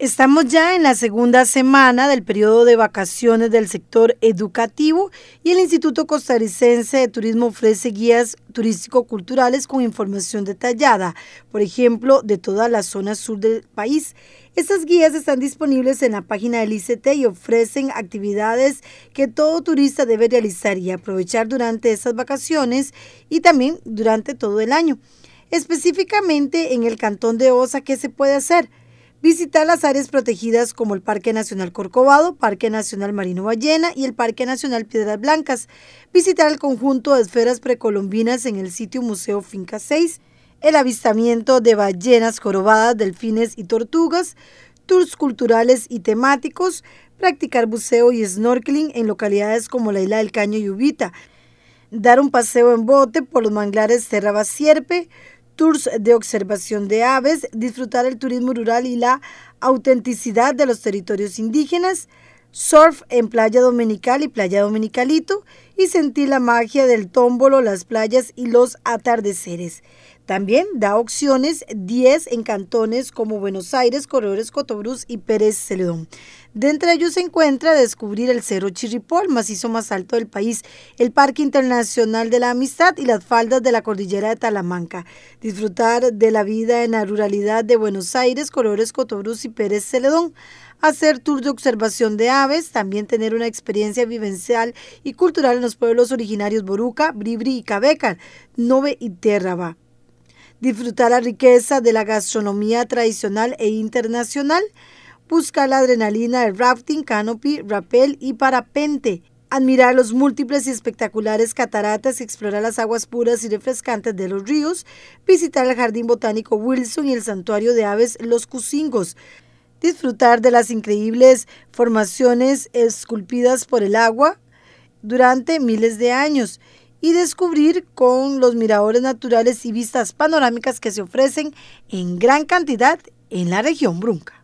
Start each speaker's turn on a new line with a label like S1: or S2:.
S1: Estamos ya en la segunda semana del periodo de vacaciones del sector educativo y el Instituto Costarricense de Turismo ofrece guías turístico-culturales con información detallada, por ejemplo, de toda la zona sur del país. Estas guías están disponibles en la página del ICT y ofrecen actividades que todo turista debe realizar y aprovechar durante esas vacaciones y también durante todo el año. Específicamente en el cantón de Osa, ¿qué se puede hacer? visitar las áreas protegidas como el Parque Nacional Corcovado, Parque Nacional Marino Ballena y el Parque Nacional Piedras Blancas, visitar el conjunto de esferas precolombinas en el sitio Museo Finca 6, el avistamiento de ballenas jorobadas, delfines y tortugas, tours culturales y temáticos, practicar buceo y snorkeling en localidades como la isla del Caño y Ubita, dar un paseo en bote por los manglares Cerraba Sierpe, tours de observación de aves, disfrutar el turismo rural y la autenticidad de los territorios indígenas, surf en Playa Dominical y Playa Dominicalito y sentir la magia del tómbolo, las playas y los atardeceres. También da opciones 10 en cantones como Buenos Aires, Corredores Cotobruz y Pérez Celedón. De ellos se encuentra descubrir el Cerro Chirripol, macizo más alto del país, el Parque Internacional de la Amistad y las faldas de la cordillera de Talamanca. Disfrutar de la vida en la ruralidad de Buenos Aires, Corredores Cotobruz y Pérez Celedón hacer tours de observación de aves, también tener una experiencia vivencial y cultural en los pueblos originarios Boruca, Bribri y Cabeca, Nove y Terraba disfrutar la riqueza de la gastronomía tradicional e internacional, buscar la adrenalina del rafting, canopy, rappel y parapente, admirar los múltiples y espectaculares cataratas, explorar las aguas puras y refrescantes de los ríos, visitar el Jardín Botánico Wilson y el Santuario de Aves Los Cusingos, disfrutar de las increíbles formaciones esculpidas por el agua durante miles de años y descubrir con los miradores naturales y vistas panorámicas que se ofrecen en gran cantidad en la región Brunca.